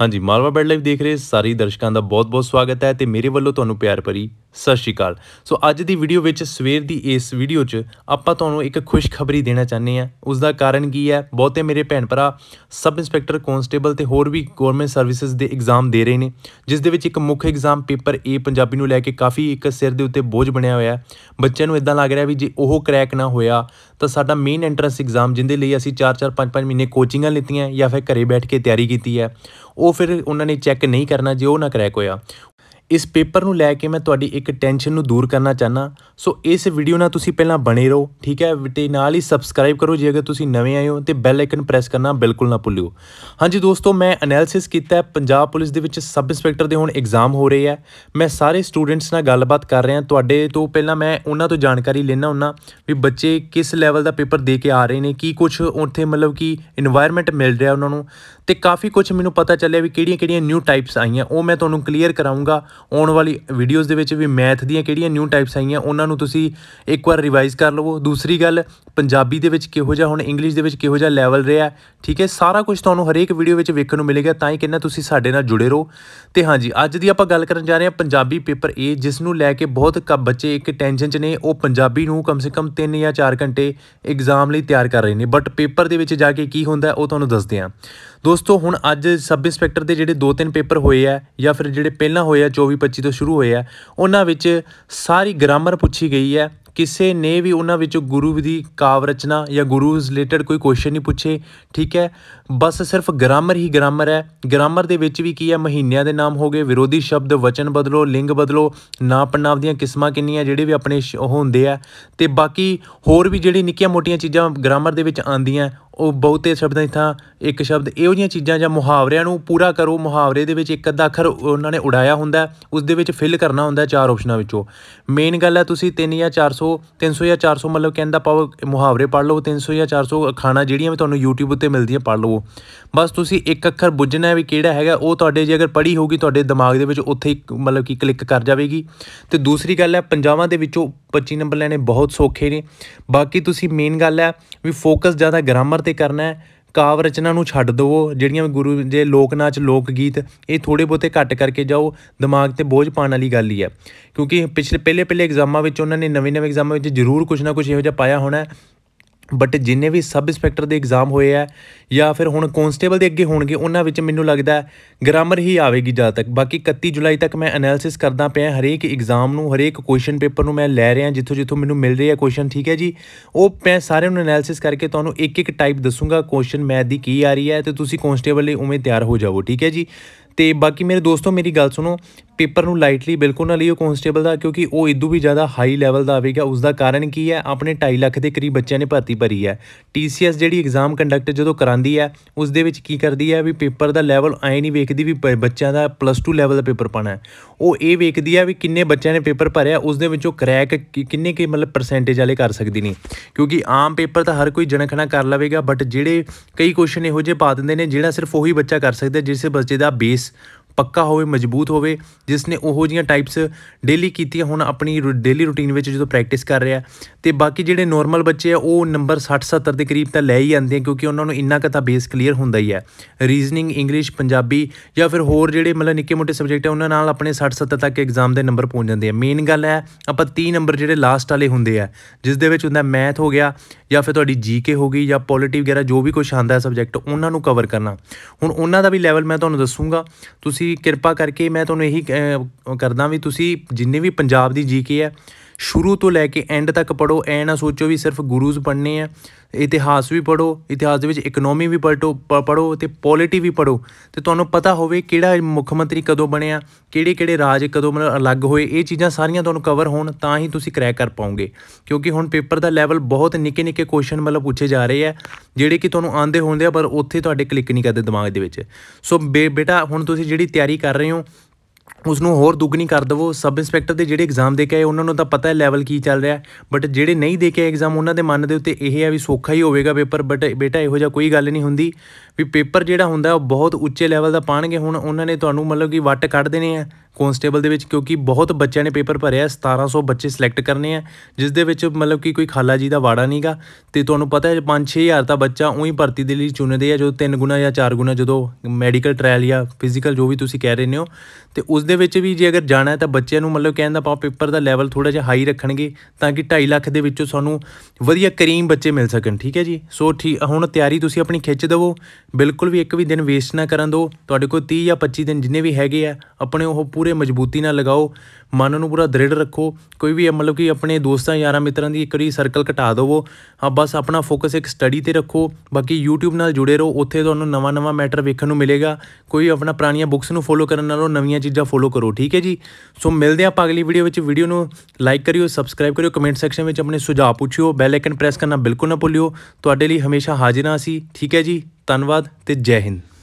ਹਾਂਜੀ Malwa bed live ਦੇਖ ਰਹੇ ਸਾਰੇ ਦਰਸ਼ਕਾਂ ਦਾ ਬਹੁਤ-ਬਹੁਤ ਸਵਾਗਤ ਹੈ ਤੇ ਮੇਰੇ ਵੱਲੋਂ ਤੁਹਾਨੂੰ ਪਿਆਰ ਭਰੀ ਸਤਿ ਸ਼੍ਰੀ ਅਕਾਲ ਸੋ ਅੱਜ ਦੀ ਵੀਡੀਓ ਵਿੱਚ ਸਵੇਰ ਦੀ ਇਸ ਵੀਡੀਓ 'ਚ ਆਪਾਂ ਤੁਹਾਨੂੰ ਇੱਕ ਖੁਸ਼ਖਬਰੀ ਦੇਣਾ ਚਾਹੁੰਦੇ ਆ ਉਸ ਦਾ ਕਾਰਨ ਕੀ ਹੈ ਬਹੁਤੇ ਮੇਰੇ ਭੈਣ ਭਰਾ ਸਬ ਇੰਸਪੈਕਟਰ ਕਨਸਟੇਬਲ ਤੇ ਹੋਰ ਵੀ ਗਵਰਨਮੈਂਟ ਸਰਵਿਸਿਜ਼ ਦੇ ਐਗਜ਼ਾਮ ਦੇ ਰਹੇ ਨੇ ਜਿਸ ਦੇ ਵਿੱਚ ਇੱਕ ਮੁੱਖ ਐਗਜ਼ਾਮ ਪੇਪਰ ਏ ਪੰਜਾਬੀ ਨੂੰ ਲੈ ਕੇ ਕਾਫੀ ਇੱਕ ਸਿਰ ਦੇ ਉੱਤੇ ਬੋਝ ਬਣਿਆ ਹੋਇਆ ਬੱਚਿਆਂ ਨੂੰ ਇਦਾਂ ਲੱਗ ਰਿਹਾ ਵੀ ਜੇ ਉਹ ਕ੍ਰੈਕ ਨਾ ਹੋਇਆ ਤਾਂ ਸਾਡਾ ਮੇਨ ਐਂਟਰੈਂਸ ਐਗਜ਼ਾਮ ਜਿੰਦੇ ਲਈ ਅਸੀਂ 4-4 5-5 ਮਹੀਨੇ ਕੋਚਿੰਗਾਂ ਲਿੱਤੀਆਂ ਜਾਂ ਫਿਰ ਘਰੇ ਬੈਠ ਕੇ ਤਿਆਰੀ ਕੀਤੀ ਹੈ ਉਹ ਫਿਰ ਉਹਨਾਂ ਨੇ ਚੈੱਕ ਨਹੀਂ ਕਰਨਾ ਜੇ ਉਹ ਨਾ ਕਰੈਕ ਹੋਇਆ ਇਸ ਪੇਪਰ ਨੂੰ ਲੈ ਕੇ ਮੈਂ ਤੁਹਾਡੀ ਇੱਕ ਟੈਨਸ਼ਨ ਨੂੰ ਦੂਰ ਕਰਨਾ ਚਾਹਨਾ ਸੋ ਇਸ ਵੀਡੀਓ ਨਾਲ ਤੁਸੀਂ ਪਹਿਲਾਂ ਬਣੇ ਰਹੋ ਠੀਕ ਹੈ ਤੇ ਨਾਲ ਹੀ ਸਬਸਕ੍ਰਾਈਬ ਕਰੋ ਜੇ ਅਗਰ ਤੁਸੀਂ ਨਵੇਂ ਆਏ ਹੋ ਤੇ ਬੈਲ ਆਈਕਨ ਪ੍ਰੈਸ ਕਰਨਾ ਬਿਲਕੁਲ ਨਾ ਭੁੱਲਿਓ ਹਾਂਜੀ ਦੋਸਤੋ ਮੈਂ ਅਨਾਲਿਸਿਸ ਕੀਤਾ ਹੈ ਪੰਜਾਬ ਪੁਲਿਸ ਦੇ ਵਿੱਚ ਸਬ ਇੰਸਪੈਕਟਰ ਦੇ ਹੁਣ ਐਗਜ਼ਾਮ ਹੋ ਰਹੇ ਆ ਮੈਂ ਸਾਰੇ ਸਟੂਡੈਂਟਸ ਨਾਲ ਗੱਲਬਾਤ ਕਰ ਰਿਹਾ ਤੁਹਾਡੇ ਤੋਂ ਪਹਿਲਾਂ ਮੈਂ ਉਹਨਾਂ ਤੋਂ ਜਾਣਕਾਰੀ ਲੈਣਾ ਹੁੰਨਾ ਵੀ ਬੱਚੇ ਕਿਸ ਲੈਵਲ ਦਾ ਪੇਪਰ ਦੇ ਕੇ ਆ ਰਹੇ ਨੇ ਕੀ ਕੁਝ ਉੱਥੇ ਮਤਲਬ ਕਿ এনवायरमेंट ਮਿਲ ਰਿਹਾ ਉਹਨਾਂ ਨੂੰ ਤੇ ਕਾਫੀ ਕੁਝ ਮੈਨੂੰ ਪਤਾ ਚੱਲਿਆ ਵੀ ਕਿਹੜੀਆਂ-ਕਿਹੜੀਆਂ ਨਿਊ ਟਾਈਪਸ ਆਈਆਂ ਉਹ ਮੈਂ ਤੁਹਾਨੂੰ ਕਲੀਅਰ ਕਰਾਉਂਗਾ ਆਉਣ ਵਾਲੀ ਵੀਡੀਓਜ਼ ਦੇ ਵਿੱਚ ਵੀ ਮੈਥ ਦੀਆਂ ਕਿਹੜੀਆਂ ਨਿਊ ਟਾਈਪਸ ਆਈਆਂ ਉਹਨਾਂ ਨੂੰ ਤੁਸੀਂ ਇੱਕ ਵਾਰ ਰਿਵਾਈਜ਼ ਕਰ ਲਵੋ ਦੂਸਰੀ ਗੱਲ ਪੰਜਾਬੀ ਦੇ ਵਿੱਚ ਕਿਹੋ ਜਿਹਾ ਹੁਣ ਇੰਗਲਿਸ਼ ਦੇ ਵਿੱਚ ਕਿਹੋ ਜਿਹਾ ਲੈਵਲ ਰਿਹਾ ਠੀਕ ਹੈ ਸਾਰਾ ਕੁਝ ਤੁਹਾਨੂੰ ਹਰੇਕ ਵੀਡੀਓ ਵਿੱਚ ਵੇਖਣ ਨੂੰ ਮਿਲੇਗਾ ਤਾਂ ਹੀ ਕਹਿੰਦਾ ਤੁਸੀਂ ਸਾਡੇ ਨਾਲ ਜੁੜੇ ਰਹੋ ਤੇ ਹਾਂਜੀ ਅੱਜ ਦੀ ਆਪਾਂ ਗੱਲ ਕਰਨ ਜਾ ਰਹੇ ਹਾਂ ਪੰਜਾਬੀ ਪੇਪਰ ਏ ਜਿਸ ਨੂੰ ਲੈ ਕੇ ਬਹੁਤ ਬੱਚੇ ਇੱਕ ਟੈਨਸ਼ਨ 'ਚ ਨੇ ਉਹ ਪੰਜਾਬੀ ਨੂੰ ਕਮ ਸੇ ਕਮ 3 ਜਾਂ 4 ਘੰਟੇ ਐਗਜ਼ਾਮ ਲਈ ਤਿਆਰ ਕਰ ਰਹੇ ਨੇ ਬਟ ਪੇਪਰ ਦੇ ਵਿੱਚ ਜਾ ਕੇ ਕੀ ਹੁੰਦਾ ਉਹ ਤੁਹਾਨੂੰ ਦੱਸਦੇ ਹਾਂ ਦੋਸਤੋ ਹੁਣ ਅੱਜ ਸਬ ਇੰਸਪੈਕਟਰ ਦੇ ਜਿਹੜੇ ਦੋ ਤਿੰਨ ਪੇਪਰ ਹੋਏ ਆ ਜਾਂ ਫਿਰ ਜਿਹੜੇ ਪਹਿਲਾਂ ਹੋਏ ਆ 24 25 ਤੋਂ ਸ਼ੁਰੂ ਹੋਏ ਆ ਉਹਨਾਂ ਵਿੱਚ ਸਾਰੀ ਗ੍ਰਾਮਰ ਪੁੱਛੀ ਗਈ ਹੈ ਕਿਸੇ ਨੇ ਵੀ ਉਹਨਾਂ ਵਿੱਚੋਂ ਗੁਰੂ ਦੀ ਕਾਵ ਰਚਨਾ ਜਾਂ ਗੁਰੂ ਰਿਲੇਟਡ ਕੋਈ ਕੁਐਸਚਨ ਨਹੀਂ ਪੁੱਛੇ ਠੀਕ ਹੈ ਬਸ ਸਿਰਫ ਗ੍ਰਾਮਰ ਹੀ ਗ੍ਰਾਮਰ ਹੈ ਗ੍ਰਾਮਰ ਦੇ ਵਿੱਚ ਵੀ ਕੀ ਹੈ ਮਹੀਨਿਆਂ ਦੇ ਨਾਮ ਹੋ ਗਏ ਵਿਰੋਧੀ ਸ਼ਬਦ ਵਚਨ ਬਦਲੋ ਲਿੰਗ ਬਦਲੋ ਨਾਂ ਪੜਨਾਵ ਦੀਆਂ ਕਿਸਮਾਂ ਕਿੰਨੀਆਂ ਜਿਹੜੇ ਵੀ ਆਪਣੇ ਹੁੰਦੇ ਆ ਤੇ ਬਾਕੀ ਹੋਰ ਵੀ ਜਿਹੜੀ ਨਿੱਕੀਆਂ ਮੋਟੀਆਂ ਚੀਜ਼ਾਂ ਗ੍ਰਾਮਰ ਦੇ ਵਿੱਚ ਆਉਂਦੀਆਂ ਉਹ ਬਹੁਤੇ ਸ਼ਬਦਾਂ ਨਹੀਂ ਤਾਂ ਇੱਕ ਸ਼ਬਦ ਇਹੋ ਜੀਆਂ ਚੀਜ਼ਾਂ ਜਾਂ ਮੁਹਾਵਰਿਆਂ ਨੂੰ ਪੂਰਾ ਕਰੋ ਮੁਹਾਵਰੇ ਦੇ ਵਿੱਚ ਇੱਕ ਅੱਧਾ ਅੱਖਰ ਉਹਨਾਂ ਨੇ ਉਡਾਇਆ ਹੁੰਦਾ ਉਸ ਦੇ ਵਿੱਚ ਫਿਲ ਕਰਨਾ ਹੁੰਦਾ ਚਾਰ ਆਪਸ਼ਨਾਂ ਵਿੱਚੋਂ ਮੇਨ ਗੱਲ ਹੈ ਤੁਸੀਂ 3 ਜਾਂ 400 300 ਜਾਂ 400 ਮਤਲਬ ਕਹਿੰਦਾ ਪਾਓ ਮੁਹਾਵਰੇ ਪੜ ਲਓ 300 ਜਾਂ 400 ਖਾਣਾ ਜਿਹੜੀਆਂ ਵੀ ਤੁਹਾਨੂੰ YouTube ਉੱਤੇ ਮਿਲਦੀਆਂ ਪੜ ਲਓ ਬਸ ਤੁਸੀਂ ਇੱਕ ਅੱਖਰ ਬੁੱਝਣਾ ਵੀ ਕਿਹੜਾ ਹੈਗਾ ਉਹ ਤੁਹਾਡੇ ਜੇ ਅਗਰ ਪੜੀ ਹੋਊਗੀ ਤੁਹਾਡੇ ਦਿਮਾਗ ਦੇ ਵਿੱਚ ਉੱਥੇ ਹੀ ਮਤਲਬ ਕਿ ਕਲਿੱਕ ਕਰ ਜਾਵੇਗੀ ਤੇ ਦੂਸਰੀ ਗੱਲ ਹੈ ਪੰਜਾਬਾਂ ਦੇ ਵਿੱਚੋਂ 25 ਨੰਬਰ ਲੈਣੇ ਬਹੁਤ ਸੌਖੇ ਨੇ ਬਾਕੀ ਤੁਸੀਂ ਮੇਨ ਗੱਲ ਹੈ ਵੀ ਫੋਕਸ ਜ਼ਿਆਦਾ ਗ੍ਰਾਮਰ ਤੇ ਕਰਨਾ ਹੈ ਕਾਵ ਰਚਨਾ ਨੂੰ ਛੱਡ ਦਿਓ ਜਿਹੜੀਆਂ ਗੁਰੂ ਦੇ ਲੋਕ ਨਾਚ ਲੋਕ ਗੀਤ ਇਹ ਥੋੜੇ ਬੋਤੇ ਘੱਟ ਕਰਕੇ ਜਾਓ ਦਿਮਾਗ ਤੇ ਬੋਝ ਪਾਣ ਵਾਲੀ ਗੱਲ ਹੀ ਹੈ ਕਿਉਂਕਿ ਪਿਛਲੇ ਪਹਿਲੇ ਪਹਿਲੇ ਐਗਜ਼ਾਮਾਂ ਵਿੱਚ ਉਹਨਾਂ ਨੇ ਨਵੇਂ ਨਵੇਂ ਐਗਜ਼ਾਮਾਂ ਵਿੱਚ ਜ਼ਰੂਰ ਕੁਝ ਨਾ ਕੁਝ ਇਹੋ ਜਿਹਾ ਪਾਇਆ ਹੋਣਾ ਹੈ ਬਟ ਜਿੰਨੇ ਵੀ ਸਬ ਇੰਸਪੈਕਟਰ ਦੇ ਐਗਜ਼ਾਮ ਹੋਏ ਆ ਜਾਂ ਫਿਰ ਹੁਣ ਕਨਸਟੇਬਲ ਦੇ ਅੱਗੇ ਹੋਣਗੇ ਉਹਨਾਂ ਵਿੱਚ ਮੈਨੂੰ ਲੱਗਦਾ ਗ੍ਰਾਮਰ ਹੀ ਆਵੇਗੀ ਜ਼ਿਆਦਾ ਤੱਕ ਬਾਕੀ 31 ਜੁਲਾਈ ਤੱਕ ਮੈਂ ਐਨਾਲਿਸਿਸ ਕਰਦਾ ਪਿਆ ਹਰੇਕ ਐਗਜ਼ਾਮ ਨੂੰ ਹਰੇਕ ਕੁਐਸਚਨ ਪੇਪਰ ਨੂੰ ਮੈਂ ਲੈ ਰਿਹਾ ਜਿੱਥੋਂ ਜਿੱਥੋਂ ਮੈਨੂੰ ਮਿਲ ਰਿਹਾ ਕੁਐਸਚਨ ਠੀਕ ਹੈ ਜੀ ਉਹ ਮੈਂ ਸਾਰੇ ਨੂੰ ਐਨਾਲਿਸਿਸ ਕਰਕੇ ਤੁਹਾਨੂੰ ਇੱਕ ਇੱਕ ਟਾਈਪ ਦੱਸੂਗਾ ਕੁਐਸਚਨ ਮੈਥ ਦੀ ਕੀ ਆ ਰਹੀ ਹੈ ਤੇ ਤੁਸੀਂ ਕਨਸਟੇਬਲ ਲਈ ਉਵੇਂ ਤਿਆਰ ਹੋ ਜਾਵੋ ਠੀਕ ਹੈ ਜੀ ਤੇ ਬਾਕੀ ਮੇਰੇ ਦੋਸਤੋ ਮੇਰੀ ਗੱਲ ਸੁਣੋ ਪੇਪਰ ਨੂੰ ਲਾਈਟਲੀ ਬਿਲਕੁਲ ਨਾ ਲਿਓ ਕਨਸਟੇਬਲ ਦਾ ਕਿਉਂਕਿ ਉਹ ਇਦੋਂ ਵੀ ਜ਼ਿਆਦਾ ਹਾਈ ਲੈਵਲ ਦਾ ਆਵੇਗਾ ਉਸ ਦਾ ਕਾਰਨ ਕੀ ਹੈ ਆਪਣੇ 2.5 ਲੱਖ ਦੇ ਕਰੀਬ ਬੱਚਿਆਂ ਨੇ ਭਰਤੀ ਭਰੀ ਹੈ ਟੀਸੀਐਸ ਜਿਹੜੀ ਐਗਜ਼ਾਮ ਕੰਡਕਟ ਜਦੋਂ ਕਰਾਂਦੀ ਹੈ ਉਸ ਦੇ ਵਿੱਚ ਕੀ ਕਰਦੀ ਹੈ ਵੀ ਪੇਪਰ ਦਾ ਲੈਵਲ ਐ ਨਹੀਂ ਵੇਖਦੀ ਵੀ ਬੱਚਿਆਂ ਦਾ ਪਲੱਸ 2 ਲੈਵਲ ਦਾ ਪੇਪਰ ਪਾਣਾ ਹੈ ਉਹ ਇਹ ਵੇਖਦੀ ਹੈ ਵੀ ਕਿੰਨੇ ਬੱਚਿਆਂ ਨੇ ਪੇਪਰ ਭਰਿਆ ਉਸ ਦੇ ਵਿੱਚੋਂ ਕ੍ਰੈਕ ਕਿੰਨੇ ਕਿ ਮਤਲਬ ਪਰਸੈਂਟੇਜ ਵਾਲੇ ਕਰ ਸਕਦੀ ਨਹੀਂ ਕਿਉਂਕਿ ਆਮ ਪੇਪਰ ਤਾਂ ਹਰ ਕੋਈ ਜਣਖਣਾ ਕਰ ਲਵੇਗਾ ਬਟ ਜਿਹੜੇ ਕਈ ਕੁਐਸਚਨ ਇਹੋ ਜਿਹੇ ਪਾ ਦਿੰਦੇ ਨੇ ਜਿਹੜਾ ਸਿਰਫ ਉਹੀ ਬੱਚਾ ਕਰ ਸਕਦਾ ਜਿਸ ਬੱਚੇ ਦਾ ਬੇਸ ਪੱਕਾ ਹੋਵੇ ਮਜ਼ਬੂਤ ਹੋਵੇ ਜਿਸ ਨੇ ਉਹੋ ਜੀਆਂ ਟਾਈਪਸ ਡੇਲੀ ਕੀਤੀਆਂ ਹੁਣ ਆਪਣੀ ਡੇਲੀ ਰੁਟੀਨ ਵਿੱਚ ਜਦੋਂ ਪ੍ਰੈਕਟਿਸ ਕਰ ਰਿਹਾ ਤੇ ਬਾਕੀ ਜਿਹੜੇ ਨੋਰਮਲ ਬੱਚੇ ਆ ਉਹ ਨੰਬਰ 60 70 ਦੇ ਕਰੀਬ ਤਾਂ ਲੈ ਹੀ ਜਾਂਦੇ ਆ ਕਿਉਂਕਿ ਉਹਨਾਂ ਨੂੰ ਇੰਨਾ ਕੁ ਤਾਂ ਬੇਸ ਕਲੀਅਰ ਹੁੰਦਾ ਹੀ ਹੈ ਰੀਜ਼ਨਿੰਗ ਇੰਗਲਿਸ਼ ਪੰਜਾਬੀ ਜਾਂ ਫਿਰ ਹੋਰ ਜਿਹੜੇ ਮਤਲਬ ਨਿੱਕੇ ਮੋਟੇ ਸਬਜੈਕਟ ਆ ਉਹਨਾਂ ਨਾਲ ਆਪਣੇ 60 70 ਤੱਕ ਐਗਜ਼ਾਮ ਦੇ ਨੰਬਰ ਪਹੁੰਚ ਜਾਂਦੇ ਆ ਮੇਨ ਗੱਲ ਹੈ ਆਪਾਂ 30 ਨੰਬਰ ਜਿਹੜੇ ਲਾਸਟ ਵਾਲੇ ਹੁੰਦੇ ਆ ਜਿਸ ਦੇ ਵਿੱਚ ਹੁੰਦਾ ਮੈਥ ਹੋ ਗਿਆ ਜਾਂ ਫਿਰ ਤੁਹਾਡੀ ਜੀਕੇ ਹੋ ਗਈ ਜਾਂ ਪੋਲੀਟੀ ਵਗੈਰਾ ਜੋ ਵੀ ਕੁਝ ਆਂਦਾ ਹੈ ਸਬਜੈਕਟ ਉਹਨਾਂ ਨੂੰ ਕਵਰ ਕਰਨਾ ਹੁਣ ਉਹਨਾਂ ਦਾ ਵੀ ਲੈਵਲ ਮੈਂ ਤੁਹਾਨੂੰ ਦੱਸੂਗਾ ਤੁਸੀਂ ਤੁਸੀਂ ਕਿਰਪਾ ਕਰਕੇ ਮੈਂ ਤੁਹਾਨੂੰ ਇਹੀ ਕਰਦਾ ਵੀ ਤੁਸੀਂ ਜਿੰਨੇ ਵੀ ਪੰਜਾਬ ਦੀ ਜੀਕੇ ਹੈ ਸ਼ੁਰੂ ਤੋਂ ਲੈ ਕੇ ਐਂਡ ਤੱਕ ਪੜੋ ਐ ਨਾ ਸੋਚੋ ਵੀ ਸਿਰਫ ਗੁਰੂਜ਼ ਪੜਨੇ ਆ ਇਤਿਹਾਸ ਵੀ ਪੜੋ ਇਤਿਹਾਸ ਦੇ ਵਿੱਚ ਇਕਨੋਮੀ ਵੀ ਪੜੋ ਪੜੋ ਤੇ ਪੋਲਿਟੀ ਵੀ ਪੜੋ ਤੇ ਤੁਹਾਨੂੰ ਪਤਾ ਹੋਵੇ ਕਿਹੜਾ ਮੁੱਖ ਮੰਤਰੀ ਕਦੋਂ ਬਣਿਆ ਕਿਹੜੇ ਕਿਹੜੇ ਰਾਜ ਕਦੋਂ ਮਤਲਬ ਅਲੱਗ ਹੋਏ ਇਹ ਚੀਜ਼ਾਂ ਸਾਰੀਆਂ ਤੁਹਾਨੂੰ ਕਵਰ ਹੋਣ ਤਾਂ ਹੀ ਤੁਸੀਂ ਕਰੈਕ ਕਰ ਪਾਓਗੇ ਕਿਉਂਕਿ ਹੁਣ ਪੇਪਰ ਦਾ ਲੈਵਲ ਬਹੁਤ ਨਿੱਕੇ ਨਿੱਕੇ ਕੁਐਸਚਨ ਮਤਲਬ ਪੁੱਛੇ ਜਾ ਰਹੇ ਆ ਜਿਹੜੇ ਕਿ ਤੁਹਾਨੂੰ ਆਂਦੇ ਹੁੰਦੇ ਆ ਪਰ ਉੱਥੇ ਤੁਹਾਡੇ ਕਲਿੱਕ ਨਹੀਂ ਕਰਦੇ ਦਿਮਾਗ ਦੇ ਵਿੱਚ ਸੋ ਬੇਟਾ ਹੁਣ ਤੁਸੀਂ ਜਿਹੜੀ ਤਿਆਰੀ ਕਰ ਰਹੇ ਹੋ ਉਸ ਨੂੰ ਹੋਰ ਦੁੱਗਣੀ ਕਰ ਦਵੋ ਸਬ ਇੰਸਪੈਕਟਰ ਦੇ ਜਿਹੜੇ ਐਗਜ਼ਾਮ ਦੇ ਕੇ ਆਏ ਉਹਨਾਂ ਨੂੰ ਤਾਂ ਪਤਾ ਹੈ ਲੈਵਲ ਕੀ ਚੱਲ ਰਿਹਾ ਬਟ ਜਿਹੜੇ ਨਹੀਂ ਦੇ ਕੇ ਐਗਜ਼ਾਮ ਉਹਨਾਂ ਦੇ ਮਨ ਦੇ ਉੱਤੇ ਇਹ ਹੈ ਵੀ ਸੌਖਾ ਹੀ ਹੋਵੇਗਾ ਪੇਪਰ ਬਟ ਬੇਟਾ ਇਹੋ ਜਿਹਾ ਕੋਈ ਗੱਲ ਨਹੀਂ ਹੁੰਦੀ ਵੀ ਪੇਪਰ ਜਿਹੜਾ ਹੁੰਦਾ ਉਹ ਬਹੁਤ ਉੱਚੇ ਲੈਵਲ ਦਾ ਪਾਣਗੇ ਹੁਣ ਉਹਨਾਂ ਨੇ ਤੁਹਾਨੂੰ ਮਤਲਬ ਕਿ ਵੱਟ ਕੱਢ ਦੇਣੇ ਆ ਕਨਸਟੇਬਲ ਦੇ ਵਿੱਚ ਕਿਉਂਕਿ ਬਹੁਤ ਬੱਚਿਆਂ ਨੇ ਪੇਪਰ ਭਰਿਆ 1700 ਬੱਚੇ ਸਿਲੈਕਟ ਕਰਨੇ ਆ ਜਿਸ ਦੇ ਵਿੱਚ ਮਤਲਬ ਕਿ ਕੋਈ ਖਾਲਾ ਜੀ ਦਾ ਵਾੜਾ ਨਹੀਂਗਾ ਤੇ ਤੁਹਾਨੂੰ ਪਤਾ ਹੈ 5-6000 ਤਾਂ ਬੱਚਾ ਉਹੀ ਭਰਤੀ ਦੇ ਲਈ ਚੁਣਦੇ ਆ ਜੋ 3 ਗੁਣਾ ਜਾਂ 4 ਗੁਣਾ ਜਦੋਂ ਮੈਡੀਕਲ ਟ੍ਰਾਇਲ ਜਾਂ ਫਿਜ਼ੀਕਲ ਜੋ ਵੀ ਤੁਸੀਂ ਕਹਿ ਰਹੇ ਹੋ ਤੇ ਉਸ ਦੇ ਵਿੱਚ ਵੀ ਜੇ ਅਗਰ ਜਾਣਾ ਹੈ ਤਾਂ ਬੱਚਿਆਂ ਨੂੰ ਮਤਲਬ ਕਹਿੰਦਾ ਆਪਾਂ ਪੇਪਰ ਦਾ ਲੈਵਲ ਥੋੜਾ ਜਿਹਾ ਹਾਈ ਰੱਖਣਗੇ ਤਾਂ ਕਿ 2.5 ਲੱਖ ਦੇ ਵਿੱਚੋਂ ਸਾਨੂੰ ਵਧੀਆ ਕਰੀਮ ਬੱਚੇ ਮਿਲ ਸਕਣ ਠੀਕ ਹੈ ਜੀ ਸੋ ਠੀਕ ਹੁਣ ਤਿਆਰੀ ਤੁਸੀਂ ਆਪਣੀ ਖਿੱਚ ਦਵੋ ਬਿਲਕੁਲ ਵੀ ਇੱਕ ਵੀ ਦਿਨ ਵੇਸਟ ਨਾ ਕਰਨ ਦਿਓ ਤੁਹਾਡੇ ਕੋਲ 30 ਜਾਂ 25 ਦਿਨ ਜਿੰਨੇ ਵੀ ਹੈਗੇ ਆ ਆਪਣੇ ਉਹ ਪੂਰੇ ਮਜ਼ਬੂਤੀ ਨਾਲ ਲਗਾਓ ਮਨ ਨੂੰ ਪੂਰਾ ਦ੍ਰਿੜ ਰੱਖੋ ਕੋਈ ਵੀ ਮਤਲਬ ਕਿ ਆਪਣੇ ਦੋਸਤਾਂ ਯਾਰਾਂ ਮਿੱਤਰਾਂ ਦੀ ਇੱਕ ਵਾਰੀ ਸਰਕਲ ਘਟਾ ਦਿਵੋ ਹਾਂ ਬਸ ਆਪਣਾ ਫੋਕਸ ਇੱਕ ਸਟੱਡੀ ਤੇ ਰੱਖੋ ਬਾਕੀ YouTube ਨਾਲ ਜੁੜੇ ਰਹੋ ਉੱਥੇ ਤੁਹਾਨੂੰ ਨਵਾਂ-ਨਵਾਂ ਮੈਟਰ ਵੇਖਣ ਨੂੰ ਮਿਲੇਗਾ ਕੋਈ ਆਪਣਾ ਪੁਰਾਣੀਆਂ ਬੁੱਕਸ ਨੂੰ ਫੋਲੋ ਕਰਨ ਨਾਲੋਂ ਨਵੀਆਂ ਚੀਜ਼ਾਂ ਫੋਲੋ ਕਰੋ ਠੀਕ ਹੈ ਜੀ ਸੋ ਮਿਲਦੇ ਆਪਾਂ ਅਗਲੀ ਵੀਡੀਓ ਵਿੱਚ ਵੀਡੀਓ ਨੂੰ ਲਾਈਕ ਕਰਿਓ ਸਬਸਕ੍ਰਾਈਬ ਕਰਿਓ ਕਮੈਂਟ ਸੈਕਸ਼ਨ ਵਿੱਚ ਆਪਣੇ ਸੁਝਾਅ ਪੁੱਛਿਓ ਬੈਲ ਆਈਕਨ ਪ੍ਰੈਸ ਕਰਨਾ ਬਿਲਕੁਲ ਨਾ ਭੁੱਲਿਓ ਤੁਹਾਡੇ ਲਈ ਹਮੇਸ਼ਾ ਹਾਜ਼ਰ ਹਾਂ ਅਸੀਂ ਠੀਕ ਹੈ ਜੀ ਧੰਨਵਾਦ ਤੇ ਜੈ ਹਿੰਦ